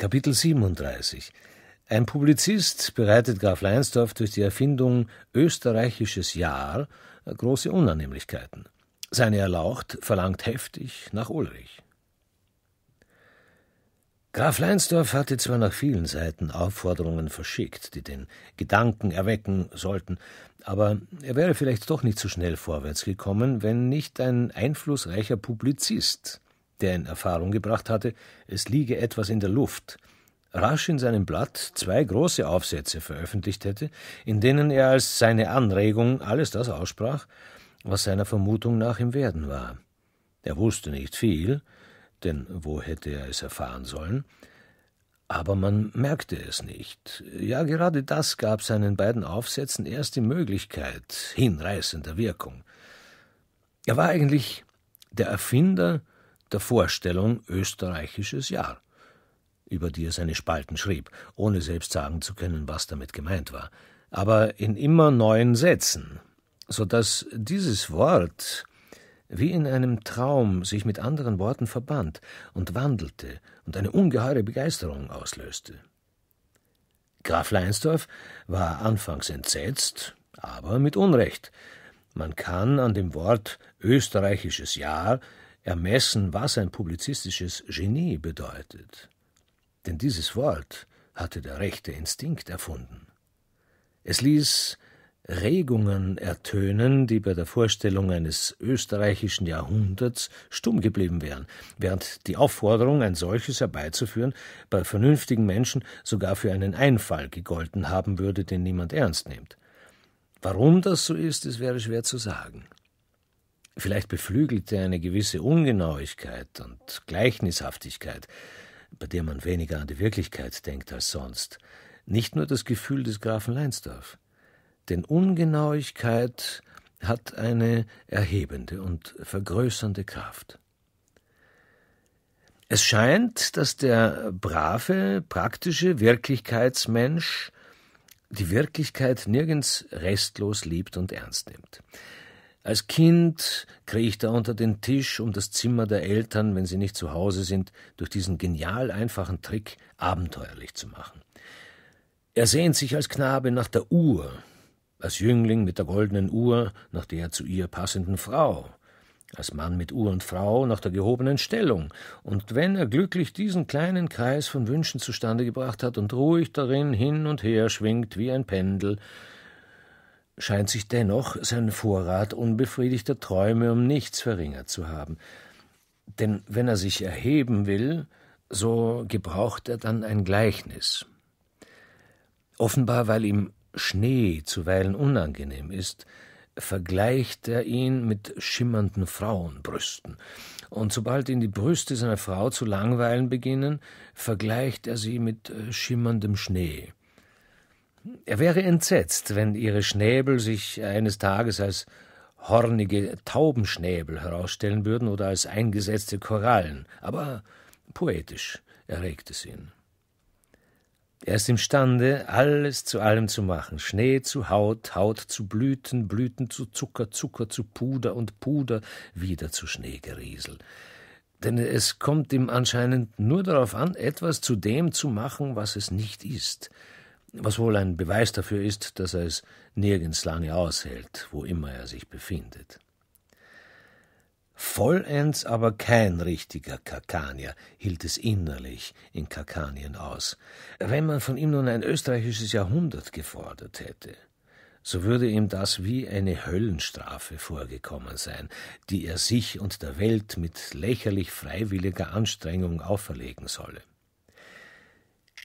Kapitel 37 Ein Publizist bereitet Graf Leinsdorf durch die Erfindung österreichisches Jahr große Unannehmlichkeiten. Seine Erlaucht verlangt heftig nach Ulrich. Graf Leinsdorf hatte zwar nach vielen Seiten Aufforderungen verschickt, die den Gedanken erwecken sollten, aber er wäre vielleicht doch nicht so schnell vorwärts gekommen, wenn nicht ein einflussreicher Publizist der in Erfahrung gebracht hatte, es liege etwas in der Luft, rasch in seinem Blatt zwei große Aufsätze veröffentlicht hätte, in denen er als seine Anregung alles das aussprach, was seiner Vermutung nach im Werden war. Er wusste nicht viel, denn wo hätte er es erfahren sollen, aber man merkte es nicht. Ja, gerade das gab seinen beiden Aufsätzen erst die Möglichkeit hinreißender Wirkung. Er war eigentlich der Erfinder der Vorstellung österreichisches Jahr, über die er seine Spalten schrieb, ohne selbst sagen zu können, was damit gemeint war, aber in immer neuen Sätzen, so dass dieses Wort wie in einem Traum sich mit anderen Worten verband und wandelte und eine ungeheure Begeisterung auslöste. Graf Leinsdorf war anfangs entsetzt, aber mit Unrecht. Man kann an dem Wort österreichisches Jahr ermessen, was ein publizistisches Genie bedeutet. Denn dieses Wort hatte der rechte Instinkt erfunden. Es ließ Regungen ertönen, die bei der Vorstellung eines österreichischen Jahrhunderts stumm geblieben wären, während die Aufforderung, ein solches herbeizuführen, bei vernünftigen Menschen sogar für einen Einfall gegolten haben würde, den niemand ernst nimmt. Warum das so ist, es wäre schwer zu sagen. Vielleicht beflügelte eine gewisse Ungenauigkeit und Gleichnishaftigkeit, bei der man weniger an die Wirklichkeit denkt als sonst, nicht nur das Gefühl des Grafen Leinsdorf. Denn Ungenauigkeit hat eine erhebende und vergrößernde Kraft. Es scheint, dass der brave, praktische Wirklichkeitsmensch die Wirklichkeit nirgends restlos liebt und ernst nimmt. Als Kind kriecht er unter den Tisch, um das Zimmer der Eltern, wenn sie nicht zu Hause sind, durch diesen genial einfachen Trick abenteuerlich zu machen. Er sehnt sich als Knabe nach der Uhr, als Jüngling mit der goldenen Uhr nach der zu ihr passenden Frau, als Mann mit Uhr und Frau nach der gehobenen Stellung, und wenn er glücklich diesen kleinen Kreis von Wünschen zustande gebracht hat und ruhig darin hin und her schwingt wie ein Pendel, scheint sich dennoch sein Vorrat unbefriedigter Träume um nichts verringert zu haben. Denn wenn er sich erheben will, so gebraucht er dann ein Gleichnis. Offenbar, weil ihm Schnee zuweilen unangenehm ist, vergleicht er ihn mit schimmernden Frauenbrüsten. Und sobald ihn die Brüste seiner Frau zu langweilen beginnen, vergleicht er sie mit äh, schimmerndem Schnee. Er wäre entsetzt, wenn ihre Schnäbel sich eines Tages als hornige Taubenschnäbel herausstellen würden oder als eingesetzte Korallen, aber poetisch erregt es ihn. Er ist imstande, alles zu allem zu machen. Schnee zu Haut, Haut zu Blüten, Blüten zu Zucker, Zucker zu Puder und Puder wieder zu Schneegeriesel. Denn es kommt ihm anscheinend nur darauf an, etwas zu dem zu machen, was es nicht ist was wohl ein Beweis dafür ist, dass er es nirgends lange aushält, wo immer er sich befindet. Vollends aber kein richtiger Karkanier hielt es innerlich in Karkanien aus. Wenn man von ihm nun ein österreichisches Jahrhundert gefordert hätte, so würde ihm das wie eine Höllenstrafe vorgekommen sein, die er sich und der Welt mit lächerlich freiwilliger Anstrengung auferlegen solle.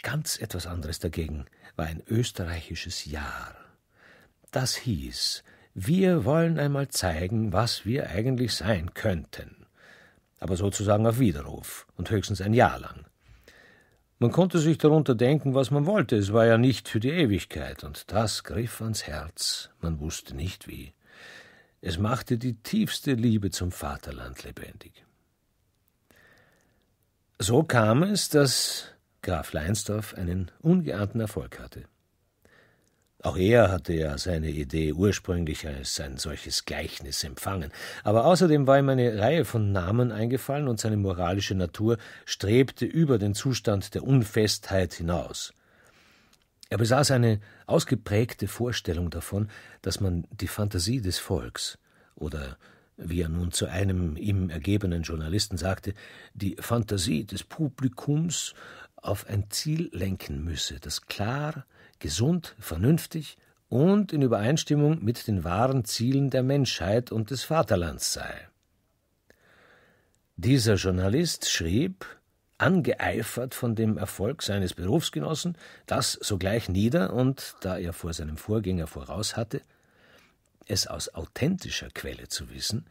Ganz etwas anderes dagegen war ein österreichisches Jahr. Das hieß, wir wollen einmal zeigen, was wir eigentlich sein könnten. Aber sozusagen auf Widerruf und höchstens ein Jahr lang. Man konnte sich darunter denken, was man wollte, es war ja nicht für die Ewigkeit, und das griff ans Herz, man wusste nicht wie. Es machte die tiefste Liebe zum Vaterland lebendig. So kam es, dass Graf Leinsdorf einen ungeahnten Erfolg hatte. Auch er hatte ja seine Idee ursprünglich als ein solches Gleichnis empfangen, aber außerdem war ihm eine Reihe von Namen eingefallen und seine moralische Natur strebte über den Zustand der Unfestheit hinaus. Er besaß eine ausgeprägte Vorstellung davon, dass man die Fantasie des Volks oder wie er nun zu einem ihm ergebenen Journalisten sagte, die Fantasie des Publikums auf ein Ziel lenken müsse, das klar, gesund, vernünftig und in Übereinstimmung mit den wahren Zielen der Menschheit und des Vaterlands sei. Dieser Journalist schrieb, angeeifert von dem Erfolg seines Berufsgenossen, das sogleich nieder und, da er vor seinem Vorgänger voraus hatte, es aus authentischer Quelle zu wissen,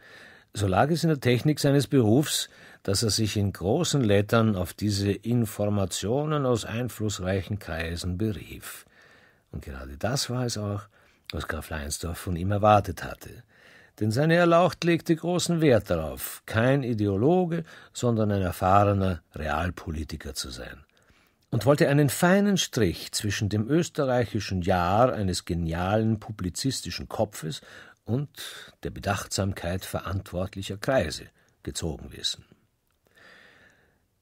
so lag es in der Technik seines Berufs, dass er sich in großen Lettern auf diese Informationen aus einflussreichen Kreisen berief. Und gerade das war es auch, was Graf Leinsdorf von ihm erwartet hatte. Denn seine Erlaucht legte großen Wert darauf, kein Ideologe, sondern ein erfahrener Realpolitiker zu sein. Und wollte einen feinen Strich zwischen dem österreichischen Jahr eines genialen publizistischen Kopfes und der Bedachtsamkeit verantwortlicher Kreise gezogen wissen.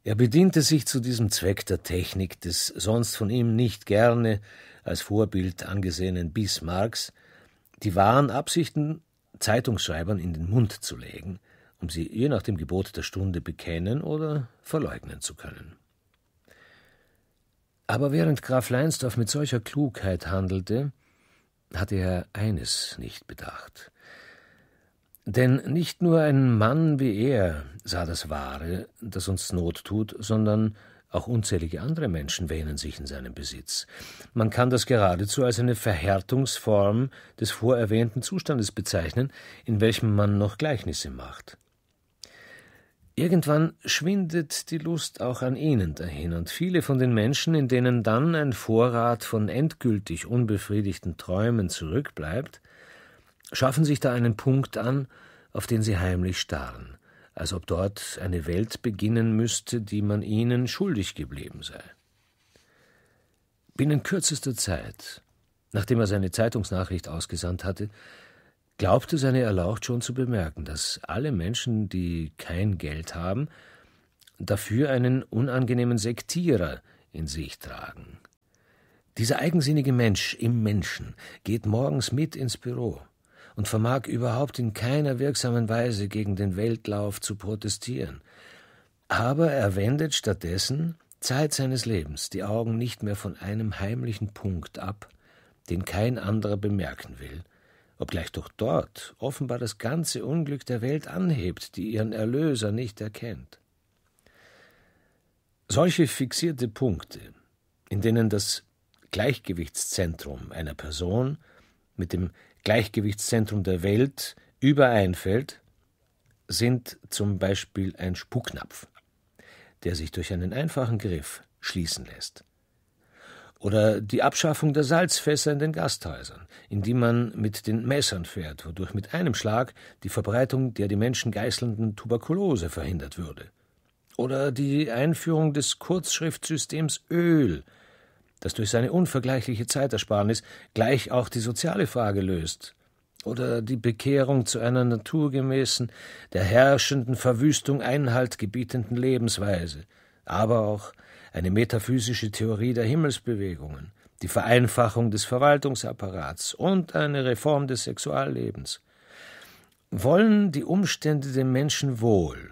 Er bediente sich zu diesem Zweck der Technik des sonst von ihm nicht gerne als Vorbild angesehenen Bismarcks, die wahren Absichten Zeitungsschreibern in den Mund zu legen, um sie je nach dem Gebot der Stunde bekennen oder verleugnen zu können. Aber während Graf Leinsdorf mit solcher Klugheit handelte, hatte er eines nicht bedacht. Denn nicht nur ein Mann wie er sah das Wahre, das uns Not tut, sondern auch unzählige andere Menschen wähnen sich in seinem Besitz. Man kann das geradezu als eine Verhärtungsform des vorerwähnten Zustandes bezeichnen, in welchem man noch Gleichnisse macht. Irgendwann schwindet die Lust auch an ihnen dahin, und viele von den Menschen, in denen dann ein Vorrat von endgültig unbefriedigten Träumen zurückbleibt, schaffen sich da einen Punkt an, auf den sie heimlich starren, als ob dort eine Welt beginnen müsste, die man ihnen schuldig geblieben sei. Binnen kürzester Zeit, nachdem er seine Zeitungsnachricht ausgesandt hatte, glaubte seine Erlaucht schon zu bemerken, dass alle Menschen, die kein Geld haben, dafür einen unangenehmen Sektierer in sich tragen. Dieser eigensinnige Mensch im Menschen geht morgens mit ins Büro und vermag überhaupt in keiner wirksamen Weise gegen den Weltlauf zu protestieren. Aber er wendet stattdessen Zeit seines Lebens die Augen nicht mehr von einem heimlichen Punkt ab, den kein anderer bemerken will, obgleich doch dort offenbar das ganze Unglück der Welt anhebt, die ihren Erlöser nicht erkennt. Solche fixierte Punkte, in denen das Gleichgewichtszentrum einer Person mit dem Gleichgewichtszentrum der Welt übereinfällt, sind zum Beispiel ein Spucknapf, der sich durch einen einfachen Griff schließen lässt oder die Abschaffung der Salzfässer in den Gasthäusern, in die man mit den Messern fährt, wodurch mit einem Schlag die Verbreitung der die Menschen geißelnden Tuberkulose verhindert würde. Oder die Einführung des Kurzschriftsystems Öl, das durch seine unvergleichliche Zeitersparnis gleich auch die soziale Frage löst. Oder die Bekehrung zu einer naturgemäßen, der herrschenden Verwüstung Einhalt gebietenden Lebensweise, aber auch eine metaphysische Theorie der Himmelsbewegungen, die Vereinfachung des Verwaltungsapparats und eine Reform des Sexuallebens. Wollen die Umstände dem Menschen wohl,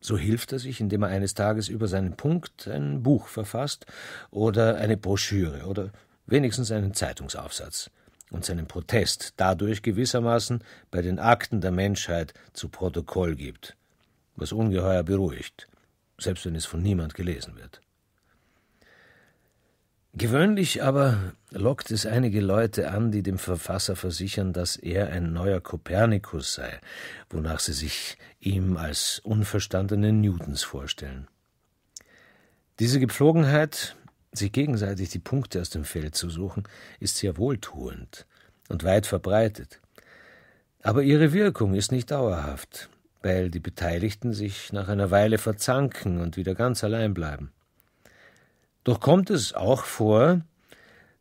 so hilft er sich, indem er eines Tages über seinen Punkt ein Buch verfasst oder eine Broschüre oder wenigstens einen Zeitungsaufsatz und seinen Protest dadurch gewissermaßen bei den Akten der Menschheit zu Protokoll gibt, was ungeheuer beruhigt selbst wenn es von niemand gelesen wird. Gewöhnlich aber lockt es einige Leute an, die dem Verfasser versichern, dass er ein neuer Kopernikus sei, wonach sie sich ihm als unverstandene Newtons vorstellen. Diese Gepflogenheit, sich gegenseitig die Punkte aus dem Feld zu suchen, ist sehr wohltuend und weit verbreitet. Aber ihre Wirkung ist nicht dauerhaft, weil die Beteiligten sich nach einer Weile verzanken und wieder ganz allein bleiben. Doch kommt es auch vor,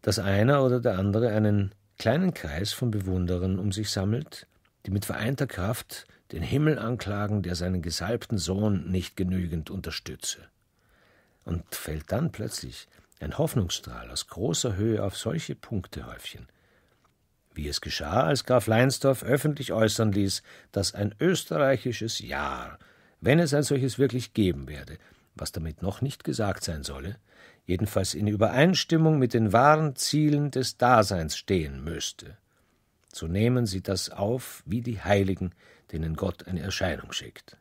dass einer oder der andere einen kleinen Kreis von Bewunderern um sich sammelt, die mit vereinter Kraft den Himmel anklagen, der seinen gesalbten Sohn nicht genügend unterstütze. Und fällt dann plötzlich ein Hoffnungsstrahl aus großer Höhe auf solche Punktehäufchen – wie es geschah, als Graf Leinsdorf öffentlich äußern ließ, dass ein österreichisches Jahr, wenn es ein solches wirklich geben werde, was damit noch nicht gesagt sein solle, jedenfalls in Übereinstimmung mit den wahren Zielen des Daseins stehen müsste. So nehmen sie das auf wie die Heiligen, denen Gott eine Erscheinung schickt.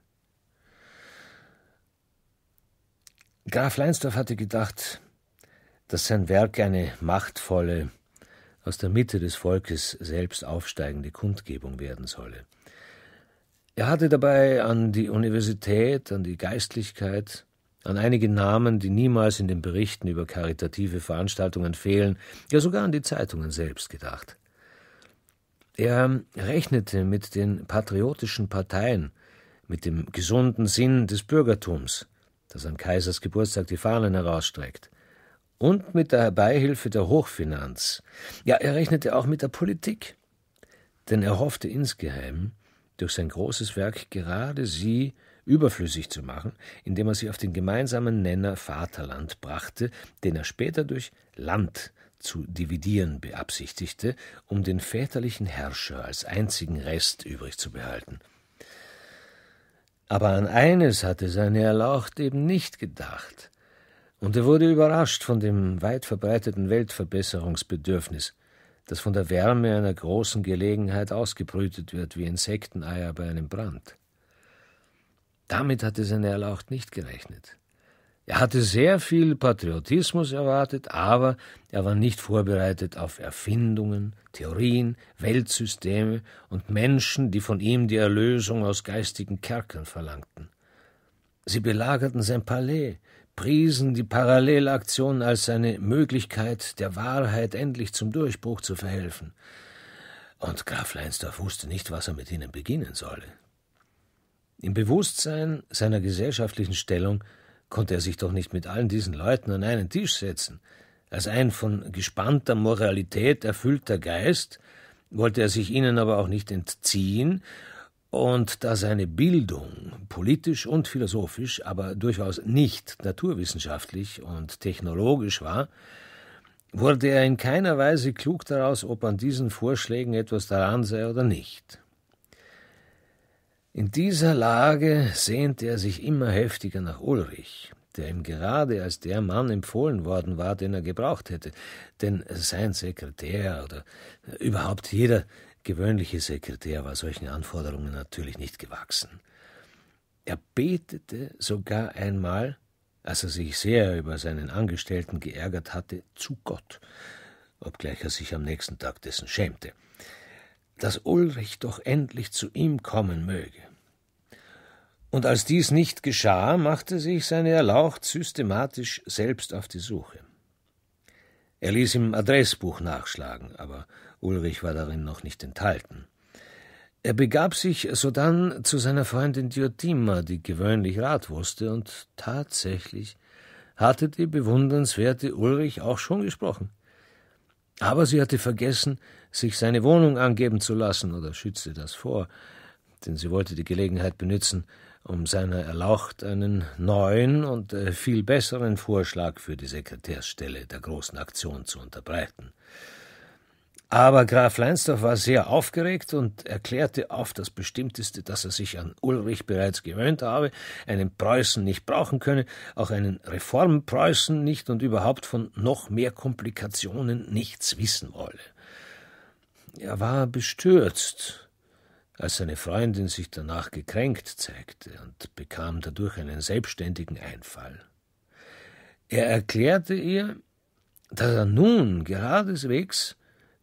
Graf Leinsdorf hatte gedacht, dass sein Werk eine machtvolle, aus der Mitte des Volkes selbst aufsteigende Kundgebung werden solle. Er hatte dabei an die Universität, an die Geistlichkeit, an einige Namen, die niemals in den Berichten über karitative Veranstaltungen fehlen, ja sogar an die Zeitungen selbst gedacht. Er rechnete mit den patriotischen Parteien, mit dem gesunden Sinn des Bürgertums, das an Kaisers Geburtstag die Fahnen herausstreckt, und mit der Beihilfe der Hochfinanz. Ja, er rechnete auch mit der Politik. Denn er hoffte insgeheim, durch sein großes Werk gerade sie überflüssig zu machen, indem er sie auf den gemeinsamen Nenner Vaterland brachte, den er später durch Land zu dividieren beabsichtigte, um den väterlichen Herrscher als einzigen Rest übrig zu behalten. Aber an eines hatte seine Erlaucht eben nicht gedacht. Und er wurde überrascht von dem weit verbreiteten Weltverbesserungsbedürfnis, das von der Wärme einer großen Gelegenheit ausgebrütet wird wie Insekteneier bei einem Brand. Damit hatte seine Erlaucht nicht gerechnet. Er hatte sehr viel Patriotismus erwartet, aber er war nicht vorbereitet auf Erfindungen, Theorien, Weltsysteme und Menschen, die von ihm die Erlösung aus geistigen Kerkern verlangten. Sie belagerten sein Palais, priesen die Parallelaktion als eine Möglichkeit, der Wahrheit endlich zum Durchbruch zu verhelfen. Und Graf Leinsdorf wusste nicht, was er mit ihnen beginnen solle. Im Bewusstsein seiner gesellschaftlichen Stellung konnte er sich doch nicht mit allen diesen Leuten an einen Tisch setzen. Als ein von gespannter Moralität erfüllter Geist wollte er sich ihnen aber auch nicht entziehen und da seine Bildung politisch und philosophisch, aber durchaus nicht naturwissenschaftlich und technologisch war, wurde er in keiner Weise klug daraus, ob an diesen Vorschlägen etwas daran sei oder nicht. In dieser Lage sehnte er sich immer heftiger nach Ulrich, der ihm gerade als der Mann empfohlen worden war, den er gebraucht hätte, denn sein Sekretär oder überhaupt jeder, gewöhnliche Sekretär war solchen Anforderungen natürlich nicht gewachsen. Er betete sogar einmal, als er sich sehr über seinen Angestellten geärgert hatte, zu Gott, obgleich er sich am nächsten Tag dessen schämte, dass Ulrich doch endlich zu ihm kommen möge. Und als dies nicht geschah, machte sich seine Erlaucht systematisch selbst auf die Suche. Er ließ im Adressbuch nachschlagen, aber Ulrich war darin noch nicht enthalten. Er begab sich sodann zu seiner Freundin Diotima, die gewöhnlich Rat wusste, und tatsächlich hatte die bewundernswerte Ulrich auch schon gesprochen. Aber sie hatte vergessen, sich seine Wohnung angeben zu lassen oder schützte das vor, denn sie wollte die Gelegenheit benützen, um seiner Erlaucht einen neuen und äh, viel besseren Vorschlag für die Sekretärsstelle der großen Aktion zu unterbreiten. Aber Graf Leinsdorf war sehr aufgeregt und erklärte auf das Bestimmteste, dass er sich an Ulrich bereits gewöhnt habe, einen Preußen nicht brauchen könne, auch einen Reformpreußen nicht und überhaupt von noch mehr Komplikationen nichts wissen wolle. Er war bestürzt, als seine Freundin sich danach gekränkt zeigte und bekam dadurch einen selbstständigen Einfall. Er erklärte ihr, dass er nun geradeswegs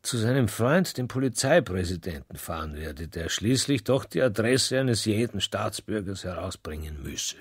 zu seinem Freund, dem Polizeipräsidenten, fahren werde, der schließlich doch die Adresse eines jeden Staatsbürgers herausbringen müsse.